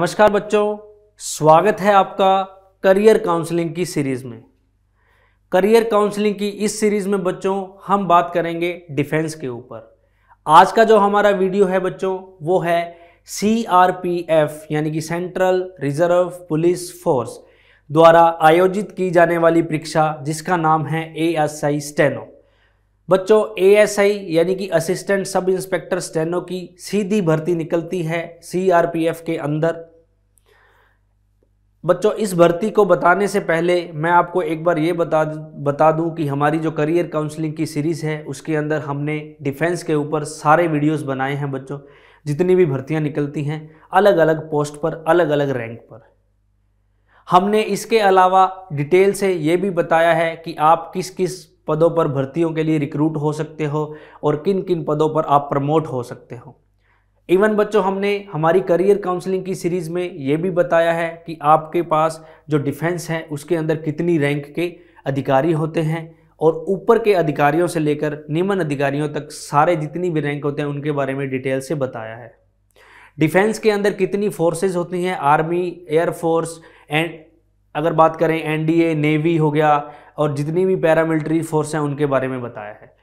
नमस्कार बच्चों स्वागत है आपका करियर काउंसलिंग की सीरीज़ में करियर काउंसलिंग की इस सीरीज़ में बच्चों हम बात करेंगे डिफेंस के ऊपर आज का जो हमारा वीडियो है बच्चों वो है सी आर पी एफ यानी कि सेंट्रल रिजर्व पुलिस फोर्स द्वारा आयोजित की जाने वाली परीक्षा जिसका नाम है ए एस आई स्टेनो बच्चों एएसआई यानी कि असिस्टेंट सब इंस्पेक्टर स्टेनो की सीधी भर्ती निकलती है सीआरपीएफ के अंदर बच्चों इस भर्ती को बताने से पहले मैं आपको एक बार ये बता बता दूं कि हमारी जो करियर काउंसलिंग की सीरीज़ है उसके अंदर हमने डिफेंस के ऊपर सारे वीडियोस बनाए हैं बच्चों जितनी भी भर्तियां निकलती हैं अलग अलग पोस्ट पर अलग अलग रैंक पर हमने इसके अलावा डिटेल से ये भी बताया है कि आप किस किस पदों पर भर्तियों के लिए रिक्रूट हो सकते हो और किन किन पदों पर आप प्रमोट हो सकते हो इवन बच्चों हमने हमारी करियर काउंसलिंग की सीरीज़ में ये भी बताया है कि आपके पास जो डिफेंस है उसके अंदर कितनी रैंक के अधिकारी होते हैं और ऊपर के अधिकारियों से लेकर निम्न अधिकारियों तक सारे जितनी भी रैंक होते हैं उनके बारे में डिटेल से बताया है डिफेंस के अंदर कितनी फोर्सेज होती हैं आर्मी एयरफोर्स एंड अगर बात करें एनडीए नेवी हो गया और जितनी भी पैरामिलिट्री फोर्स हैं उनके बारे में बताया है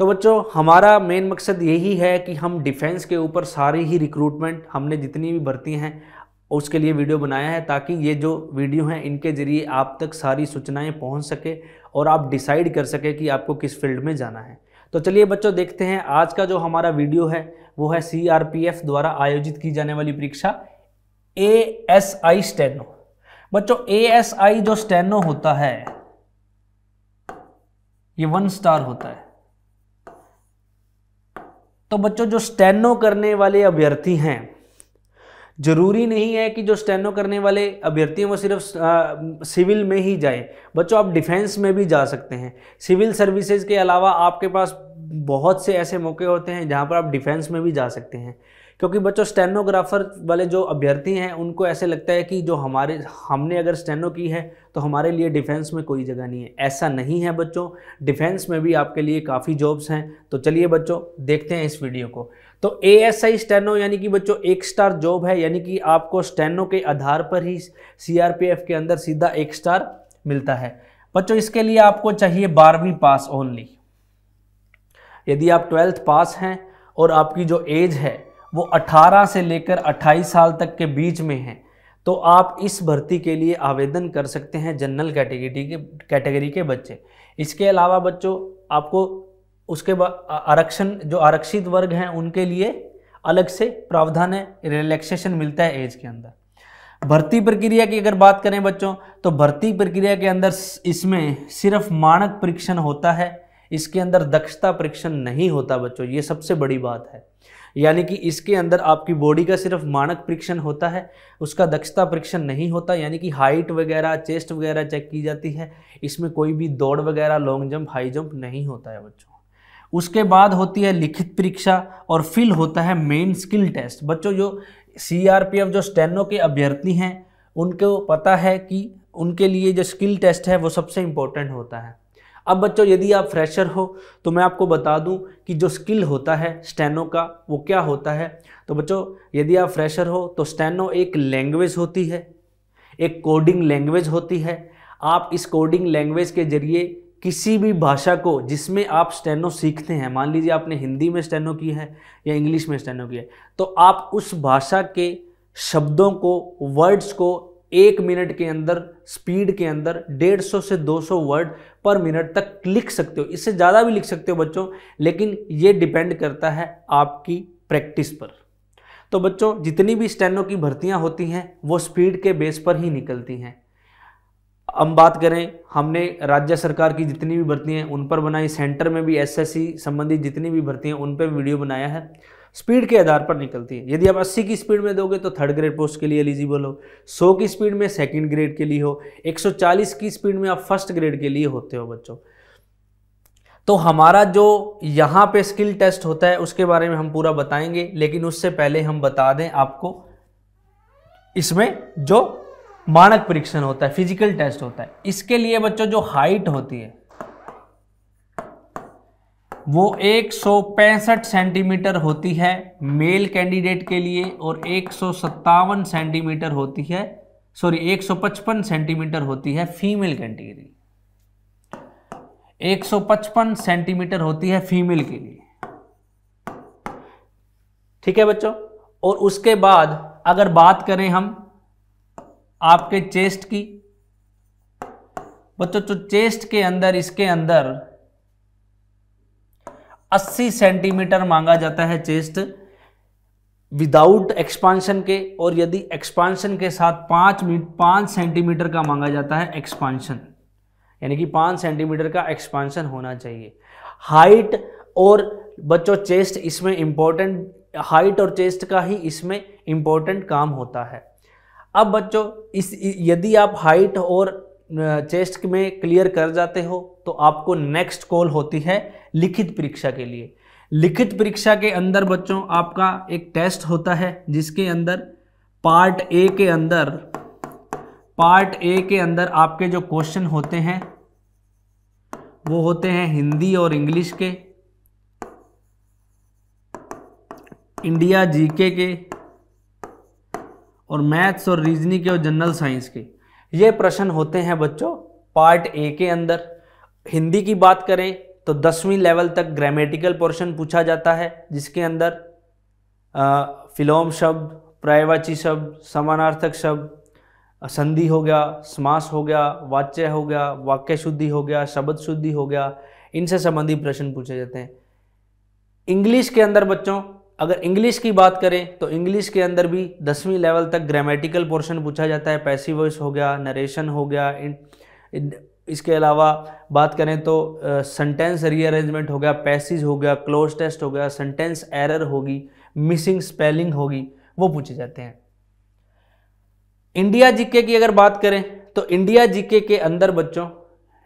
तो बच्चों हमारा मेन मकसद यही है कि हम डिफेंस के ऊपर सारी ही रिक्रूटमेंट हमने जितनी भी भर्ती हैं उसके लिए वीडियो बनाया है ताकि ये जो वीडियो हैं इनके ज़रिए आप तक सारी सूचनाएं पहुंच सके और आप डिसाइड कर सके कि आपको किस फील्ड में जाना है तो चलिए बच्चों देखते हैं आज का जो हमारा वीडियो है वो है सी द्वारा आयोजित की जाने वाली परीक्षा ए एस आई स्टेनो बच्चों ए एस आई जो स्टेनो होता है ये वन स्टार होता है तो बच्चों जो स्टेनो करने वाले अभ्यर्थी हैं जरूरी नहीं है कि जो स्टेनो करने वाले अभ्यर्थी हैं वो सिर्फ सिविल में ही जाएं बच्चों आप डिफेंस में भी जा सकते हैं सिविल सर्विसेज के अलावा आपके पास बहुत से ऐसे मौके होते हैं जहाँ पर आप डिफेंस में भी जा सकते हैं क्योंकि बच्चों स्टेनोग्राफर वाले जो अभ्यर्थी हैं उनको ऐसे लगता है कि जो हमारे हमने अगर स्टेनो की है तो हमारे लिए डिफेंस में कोई जगह नहीं है ऐसा नहीं है बच्चों डिफेंस में भी आपके लिए काफ़ी जॉब्स हैं तो चलिए बच्चों देखते हैं इस वीडियो को तो ए एस आई स्टेनो यानी कि बच्चों एक स्टार जॉब है यानी कि आपको स्टेनो के आधार पर ही सी आर पी एफ के अंदर सीधा एक स्टार मिलता है बच्चों इसके लिए आपको चाहिए बारहवीं पास ओनली यदि आप ट्वेल्थ पास हैं और आपकी जो एज है वो 18 से लेकर 28 साल तक के बीच में है तो आप इस भर्ती के लिए आवेदन कर सकते हैं जनरल कैटेगरी के कैटेगरी के बच्चे इसके अलावा बच्चों आपको उसके आरक्षण जो आरक्षित वर्ग हैं उनके लिए अलग से प्रावधान है रिलैक्सेशन मिलता है एज के अंदर भर्ती प्रक्रिया की अगर बात करें बच्चों तो भर्ती प्रक्रिया के अंदर इसमें सिर्फ मानक परीक्षण होता है इसके अंदर दक्षता परीक्षण नहीं होता बच्चों ये सबसे बड़ी बात है यानी कि इसके अंदर आपकी बॉडी का सिर्फ मानक परीक्षण होता है उसका दक्षता परीक्षण नहीं होता यानी कि हाइट वगैरह चेस्ट वगैरह चेक की जाती है इसमें कोई भी दौड़ वगैरह लॉन्ग जंप हाई जंप नहीं होता है बच्चों उसके बाद होती है लिखित परीक्षा और फिल होता है मेन स्किल टेस्ट बच्चों जो सी जो स्टेनो के अभ्यर्थी हैं उनको पता है कि उनके लिए जो स्किल टेस्ट है वो सबसे इम्पोर्टेंट होता है अब बच्चों यदि आप फ्रेशर हो तो मैं आपको बता दूं कि जो स्किल होता है स्टेनो का वो क्या होता है तो बच्चों यदि आप फ्रेशर हो तो स्टेनो एक लैंग्वेज होती है एक कोडिंग लैंग्वेज होती है आप इस कोडिंग लैंग्वेज के जरिए किसी भी भाषा को जिसमें आप स्टेनो सीखते हैं मान लीजिए आपने हिंदी में स्टेनो की है या इंग्लिश में स्टेनो की है तो आप उस भाषा के शब्दों को वर्ड्स को एक मिनट के अंदर स्पीड के अंदर 150 से 200 वर्ड पर मिनट तक लिख सकते हो इससे ज़्यादा भी लिख सकते हो बच्चों लेकिन ये डिपेंड करता है आपकी प्रैक्टिस पर तो बच्चों जितनी भी स्टैंडों की भर्तियां होती हैं वो स्पीड के बेस पर ही निकलती हैं हम बात करें हमने राज्य सरकार की जितनी भी भर्ती हैं उन पर बनाई सेंटर में भी एसएससी संबंधी जितनी भी भर्ती हैं उन पर वीडियो बनाया है स्पीड के आधार पर निकलती है यदि आप 80 की स्पीड में दोगे तो थर्ड ग्रेड पोस्ट के लिए एलिजिबल हो 100 की स्पीड में सेकंड ग्रेड के लिए हो 140 की स्पीड में आप फर्स्ट ग्रेड के लिए होते हो बच्चों तो हमारा जो यहाँ पे स्किल टेस्ट होता है उसके बारे में हम पूरा बताएंगे लेकिन उससे पहले हम बता दें आपको इसमें जो मानक परीक्षण होता है फिजिकल टेस्ट होता है इसके लिए बच्चों जो हाइट होती है वो एक सेंटीमीटर होती है मेल कैंडिडेट के लिए और एक सेंटीमीटर होती है सॉरी 155 सेंटीमीटर होती है फीमेल कैटेगरी 155 सेंटीमीटर होती है फीमेल के लिए ठीक है बच्चों और उसके बाद अगर बात करें हम आपके चेस्ट की बच्चों तो चेस्ट के अंदर इसके अंदर 80 सेंटीमीटर मांगा जाता है चेस्ट विदाउट एक्सपांशन के और यदि एक्सपांशन के साथ पाँच मीट पाँच सेंटीमीटर का मांगा जाता है एक्सपांशन यानी कि पाँच सेंटीमीटर का एक्सपांशन होना चाहिए हाइट और बच्चों चेस्ट इसमें इम्पोर्टेंट हाइट और चेस्ट का ही इसमें इम्पोर्टेंट काम होता है अब बच्चों इस यदि आप हाइट और चेस्ट में क्लियर कर जाते हो तो आपको नेक्स्ट कॉल होती है लिखित परीक्षा के लिए लिखित परीक्षा के अंदर बच्चों आपका एक टेस्ट होता है जिसके अंदर पार्ट ए के अंदर पार्ट ए के अंदर आपके जो क्वेश्चन होते हैं वो होते हैं हिंदी और इंग्लिश के इंडिया जीके के और मैथ्स और रीजनिंग के और जनरल साइंस के ये प्रश्न होते हैं बच्चों पार्ट ए के अंदर हिंदी की बात करें तो दसवीं लेवल तक ग्रामेटिकल पोर्शन पूछा जाता है जिसके अंदर फिलोम शब्द प्रायवाची शब्द समानार्थक शब्द संधि हो गया समास हो गया वाच्य हो गया वाक्य शुद्धि हो गया शब्द शुद्धि हो गया इनसे संबंधित प्रश्न पूछे जाते हैं इंग्लिश के अंदर बच्चों अगर इंग्लिश की बात करें तो इंग्लिश के अंदर भी दसवीं लेवल तक ग्रामेटिकल पोर्शन पूछा जाता है पैसिव वॉइस हो गया नरेशन हो गया इन इसके अलावा बात करें तो सेंटेंस रीअरेंजमेंट हो गया पैसेज हो गया क्लोज टेस्ट हो गया सेंटेंस एरर होगी मिसिंग स्पेलिंग होगी वो पूछे जाते हैं इंडिया जीके की अगर बात करें तो इंडिया जीके के अंदर बच्चों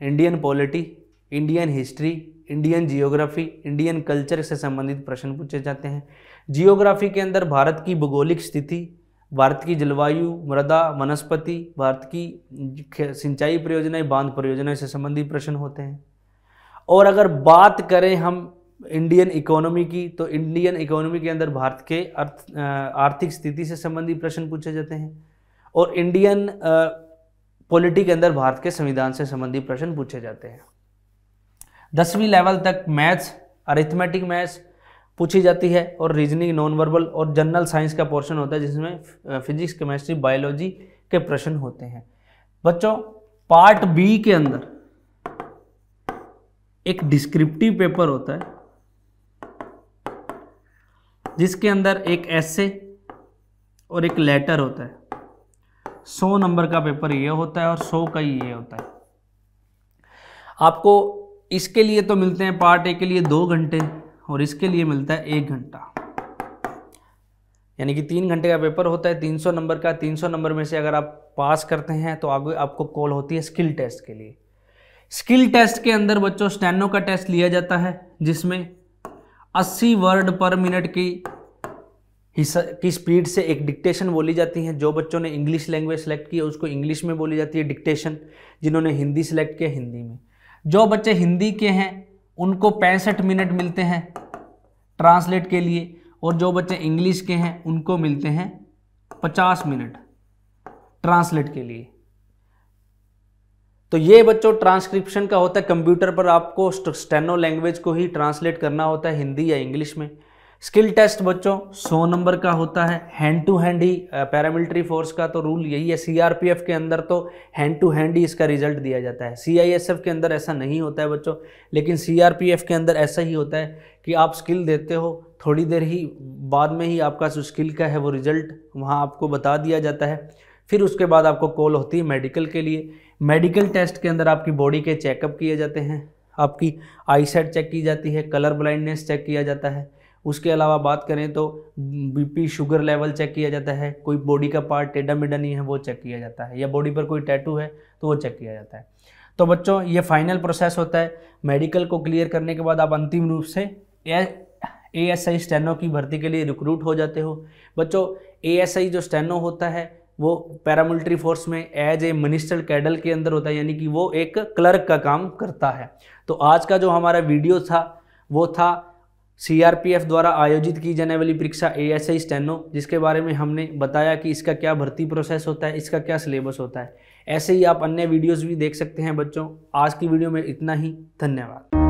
Indian polity Indian history Indian geography Indian culture से संबंधित प्रश्न पूछे जाते हैं जियोग्राफी के अंदर भारत की भौगोलिक स्थिति भारत की जलवायु मृदा वनस्पति भारत की सिंचाई परियोजनाएं बांध परियोजनाएं से संबंधित प्रश्न होते हैं और अगर बात करें हम इंडियन इकोनॉमी की तो इंडियन इकोनॉमी के अंदर भारत के अर्थ आर्थिक स्थिति से संबंधित प्रश्न पूछे जाते हैं और इंडियन पॉलिटी के अंदर भारत के संविधान से संबंधित प्रश्न पूछे जाते हैं दसवीं लेवल तक मैथ्स अरिथमेटिक मैथ्स पूछी जाती है और रीजनिंग नॉन वर्बल और जनरल साइंस का पोर्शन होता है जिसमें फिजिक्स केमेस्ट्री बायोलॉजी के प्रश्न होते हैं बच्चों पार्ट बी के अंदर एक डिस्क्रिप्टिव पेपर होता है जिसके अंदर एक एसे और एक लेटर होता है सौ नंबर का पेपर ये होता है और सौ का ये होता है आपको इसके लिए तो मिलते हैं पार्ट ए के लिए दो घंटे और इसके लिए मिलता है एक घंटा यानी कि तीन घंटे का पेपर होता है 300 नंबर का 300 नंबर में से अगर आप पास करते हैं तो आगे आपको कॉल होती है स्किल टेस्ट के लिए स्किल टेस्ट के अंदर बच्चों स्टैनो का टेस्ट लिया जाता है जिसमें 80 वर्ड पर मिनट की की स्पीड से एक डिक्टेशन बोली जाती है जो बच्चों ने इंग्लिश लैंग्वेज सेलेक्ट की उसको इंग्लिश में बोली जाती है डिक्टेशन जिन्होंने हिंदी सेलेक्ट किया हिंदी में जो बच्चे हिंदी के हैं उनको पैंसठ मिनट मिलते हैं ट्रांसलेट के लिए और जो बच्चे इंग्लिश के हैं उनको मिलते हैं पचास मिनट ट्रांसलेट के लिए तो ये बच्चों ट्रांसक्रिप्शन का होता है कंप्यूटर पर आपको स्टेनो लैंग्वेज को ही ट्रांसलेट करना होता है हिंदी या इंग्लिश में स्किल टेस्ट बच्चों सौ नंबर का होता है हैंड टू हैंड ही पैरामिलिट्री फोर्स का तो रूल यही है सीआरपीएफ के अंदर तो हैंड टू हैंड ही इसका रिजल्ट दिया जाता है सीआईएसएफ के अंदर ऐसा नहीं होता है बच्चों लेकिन सीआरपीएफ के अंदर ऐसा ही होता है कि आप स्किल देते हो थोड़ी देर ही बाद में ही आपका जो स्किल का है वो रिजल्ट वहाँ आपको बता दिया जाता है फिर उसके बाद आपको कॉल होती है मेडिकल के लिए मेडिकल टेस्ट के अंदर आपकी बॉडी के चेकअप किए जाते हैं आपकी आई सेट चेक की जाती है कलर ब्लाइंडनेस चेक किया जाता है उसके अलावा बात करें तो बीपी शुगर लेवल चेक किया जाता है कोई बॉडी का पार्ट टेढ़ा मेढ़ा नहीं है वो चेक किया जाता है या बॉडी पर कोई टैटू है तो वो चेक किया जाता है तो बच्चों ये फाइनल प्रोसेस होता है मेडिकल को क्लियर करने के बाद आप अंतिम रूप से ए एस आई स्टेनो की भर्ती के लिए रिक्रूट हो जाते हो बच्चों ए एस आई जो स्टेनो होता है वो पैरामिलिट्री फोर्स में एज ए मिनिस्टर कैडल के अंदर होता है यानी कि वो एक क्लर्क का काम करता है तो आज का जो हमारा वीडियो था वो था सीआरपीएफ द्वारा आयोजित की जाने वाली परीक्षा ए एस आई स्टेनो जिसके बारे में हमने बताया कि इसका क्या भर्ती प्रोसेस होता है इसका क्या सिलेबस होता है ऐसे ही आप अन्य वीडियोस भी देख सकते हैं बच्चों आज की वीडियो में इतना ही धन्यवाद